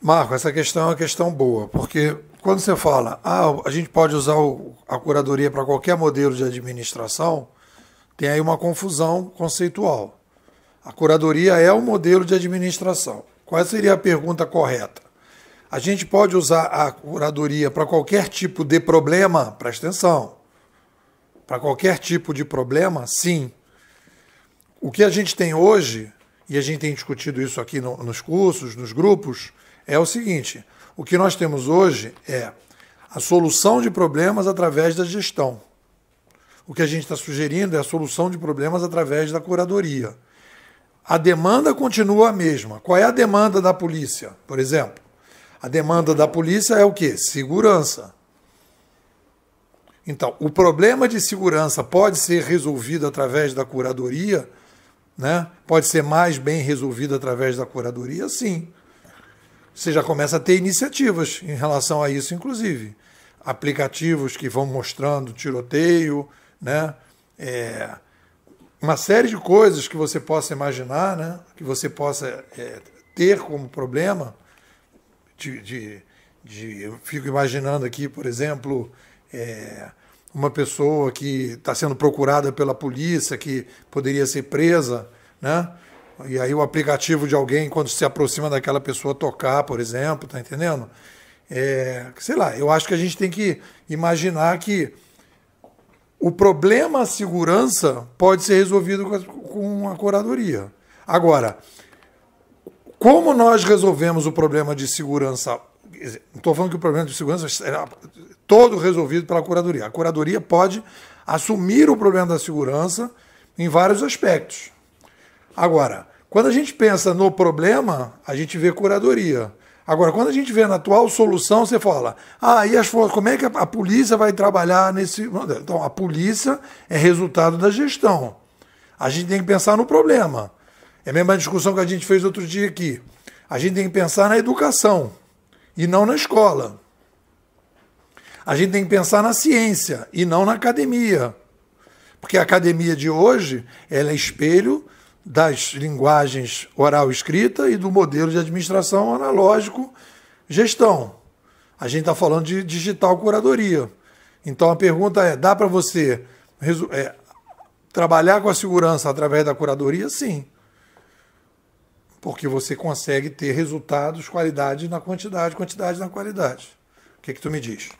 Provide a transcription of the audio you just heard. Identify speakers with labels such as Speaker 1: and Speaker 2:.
Speaker 1: Marco, essa questão é uma questão boa, porque quando você fala, ah, a gente pode usar o, a curadoria para qualquer modelo de administração, tem aí uma confusão conceitual. A curadoria é o um modelo de administração. Qual seria a pergunta correta? A gente pode usar a curadoria para qualquer tipo de problema? Presta atenção. Para qualquer tipo de problema, sim. O que a gente tem hoje, e a gente tem discutido isso aqui no, nos cursos, nos grupos, é o seguinte: o que nós temos hoje é a solução de problemas através da gestão. O que a gente está sugerindo é a solução de problemas através da curadoria. A demanda continua a mesma. Qual é a demanda da polícia, por exemplo? A demanda da polícia é o quê? Segurança. Então, o problema de segurança pode ser resolvido através da curadoria, né? Pode ser mais bem resolvido através da curadoria, sim você já começa a ter iniciativas em relação a isso, inclusive. Aplicativos que vão mostrando tiroteio, né? É, uma série de coisas que você possa imaginar, né? que você possa é, ter como problema. De, de, de, eu fico imaginando aqui, por exemplo, é, uma pessoa que está sendo procurada pela polícia, que poderia ser presa, né? E aí o aplicativo de alguém, quando se aproxima daquela pessoa, tocar, por exemplo, tá entendendo? É, sei lá, eu acho que a gente tem que imaginar que o problema segurança pode ser resolvido com a curadoria. Agora, como nós resolvemos o problema de segurança? Não estou falando que o problema de segurança será todo resolvido pela curadoria. A curadoria pode assumir o problema da segurança em vários aspectos. Agora, quando a gente pensa no problema, a gente vê curadoria. Agora, quando a gente vê na atual solução, você fala, ah, e as forças, como é que a polícia vai trabalhar nesse. Então, a polícia é resultado da gestão. A gente tem que pensar no problema. É a mesma discussão que a gente fez outro dia aqui. A gente tem que pensar na educação e não na escola. A gente tem que pensar na ciência e não na academia. Porque a academia de hoje ela é espelho das linguagens oral escrita e do modelo de administração analógico gestão. A gente está falando de digital curadoria. Então a pergunta é: dá para você é, trabalhar com a segurança através da curadoria? Sim. Porque você consegue ter resultados, qualidade na quantidade, quantidade na qualidade. O que, é que tu me diz?